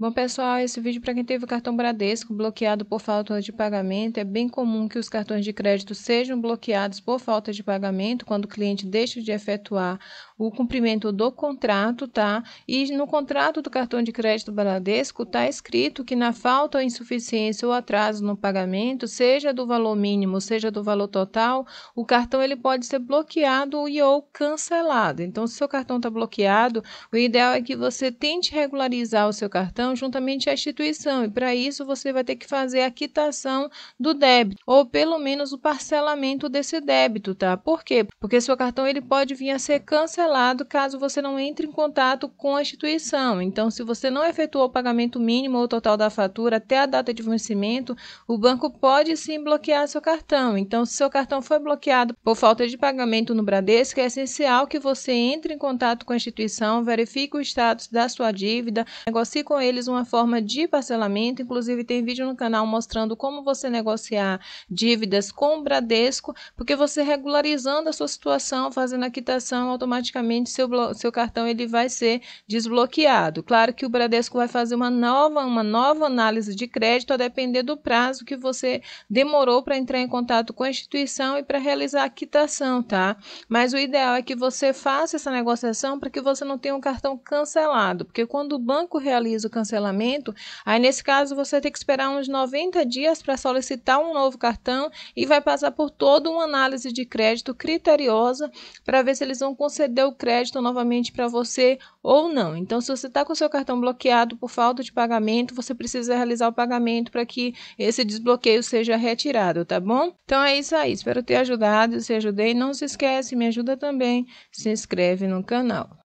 Bom, pessoal, esse vídeo é para quem teve o cartão Bradesco bloqueado por falta de pagamento. É bem comum que os cartões de crédito sejam bloqueados por falta de pagamento quando o cliente deixa de efetuar o cumprimento do contrato, tá? E no contrato do cartão de crédito Bradesco está escrito que na falta ou insuficiência ou atraso no pagamento, seja do valor mínimo, seja do valor total, o cartão ele pode ser bloqueado e ou cancelado. Então, se o seu cartão está bloqueado, o ideal é que você tente regularizar o seu cartão obrigação juntamente à instituição, e para isso você vai ter que fazer a quitação do débito, ou pelo menos o parcelamento desse débito, tá? Por quê? Porque seu cartão ele pode vir a ser cancelado caso você não entre em contato com a instituição. Então, se você não efetuou o pagamento mínimo ou total da fatura até a data de vencimento, o banco pode sim bloquear seu cartão. Então, se seu cartão foi bloqueado por falta de pagamento no Bradesco, é essencial que você entre em contato com a instituição, verifique o status da sua dívida, negocie com ele uma forma de parcelamento. Inclusive, tem vídeo no canal mostrando como você negociar dívidas com o Bradesco, porque você regularizando a sua situação, fazendo a quitação, automaticamente seu, seu cartão ele vai ser desbloqueado. Claro que o Bradesco vai fazer uma nova, uma nova análise de crédito a depender do prazo que você demorou para entrar em contato com a instituição e para realizar a quitação, tá? Mas o ideal é que você faça essa negociação para que você não tenha um cartão cancelado, porque quando o banco realiza o cancelamento, cancelamento, aí nesse caso você tem que esperar uns 90 dias para solicitar um novo cartão e vai passar por toda uma análise de crédito criteriosa para ver se eles vão conceder o crédito novamente para você ou não. Então, se você está com o seu cartão bloqueado por falta de pagamento, você precisa realizar o pagamento para que esse desbloqueio seja retirado, tá bom? Então é isso aí. Espero ter ajudado. Se ajudei, não se esquece, me ajuda também. Se inscreve no canal.